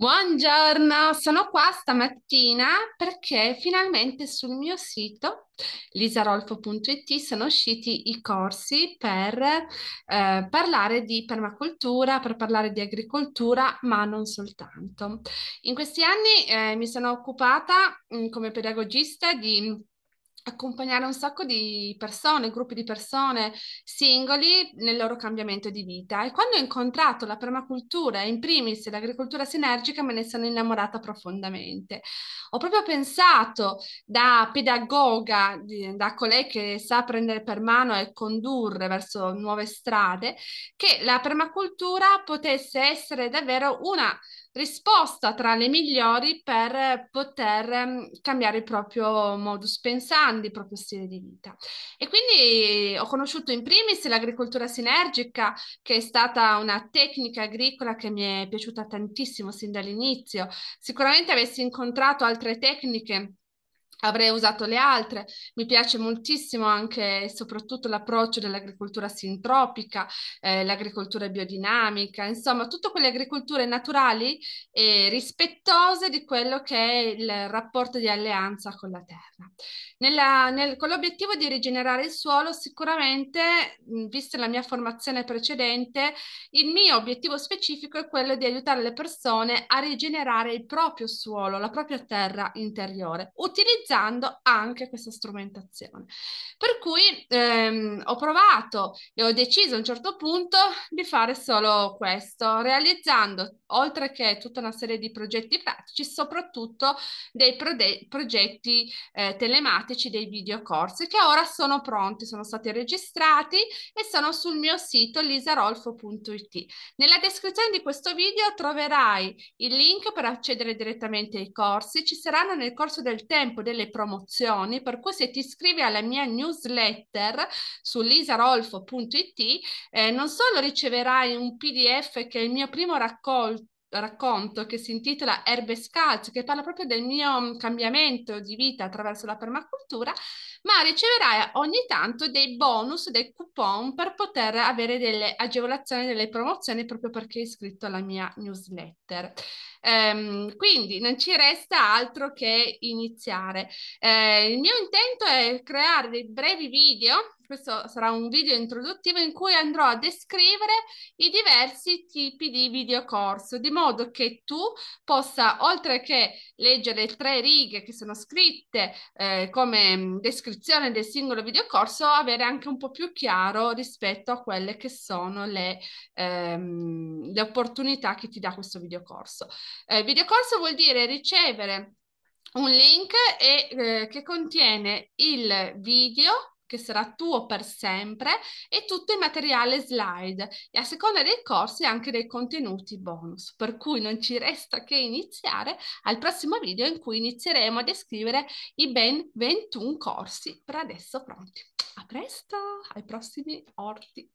Buongiorno, sono qua stamattina perché finalmente sul mio sito lisarolfo.it sono usciti i corsi per eh, parlare di permacultura, per parlare di agricoltura, ma non soltanto. In questi anni eh, mi sono occupata mh, mm, come pedagogista di accompagnare un sacco di persone, gruppi di persone singoli nel loro cambiamento di vita e quando ho incontrato la permacultura, in primis l'agricoltura sinergica, me ne sono innamorata profondamente. Ho proprio pensato da pedagoga, da colei che sa prendere per mano e condurre verso nuove strade, che la permacultura potesse essere davvero una risposta tra le migliori per poter mm, cambiare il proprio modus pensandi, il proprio stile di vita. E quindi ho conosciuto in primis l'agricoltura sinergica, che è stata una tecnica agricola che mi è piaciuta tantissimo sin dall'inizio. Sicuramente avessi incontrato altre tecniche avrei usato le altre. Mi piace moltissimo anche e soprattutto l'approccio dell'agricoltura sintropica, eh, l'agricoltura biodinamica, insomma, tutte quelle agricolture naturali e rispettose di quello che è il rapporto di alleanza con la terra. Nella, nel, con l'obiettivo di rigenerare il suolo, sicuramente, vista la mia formazione precedente, il mio obiettivo specifico è quello di aiutare le persone a rigenerare il proprio suolo, la propria terra interiore, utilizzando utilizzando anche questa strumentazione. Per cui ehm, ho provato e ho deciso a un certo punto di fare solo questo, realizzando oltre che tutta una serie di progetti pratici, soprattutto dei prode- progetti eh, telematici, dei videocorsi che ora sono pronti, sono stati registrati e sono sul mio sito lisarolfo.it. Nella descrizione di questo video troverai il link per accedere direttamente ai corsi, ci saranno nel corso del tempo delle delle promozioni, per cui se ti iscrivi alla mia newsletter su lisarolfo.it eh, non solo riceverai un PDF che è il mio primo raccolto racconto che si intitola Erbe Scalzo, che parla proprio del mio mm, cambiamento di vita attraverso la permacultura, ma riceverai ogni tanto dei bonus, dei coupon per poter avere delle agevolazioni, delle promozioni proprio perché è iscritto alla mia newsletter. Ehm, quindi non ci resta altro che iniziare. Eh, il mio intento è creare dei brevi video questo sarà un video introduttivo in cui andrò a descrivere i diversi tipi di videocorso, di modo che tu possa, oltre che leggere tre righe che sono scritte eh, come mm, descrizione, descrizione del singolo videocorso avere anche un po' più chiaro rispetto a quelle che sono le, ehm, le opportunità che ti dà questo videocorso. Eh, videocorso vuol dire ricevere un link e, eh, che contiene il video che sarà tuo per sempre, e tutto il materiale slide e a seconda dei corsi anche dei contenuti bonus. Per cui non ci resta che iniziare al prossimo video in cui inizieremo a descrivere i ben 21 corsi per adesso pronti. A presto, ai prossimi orti.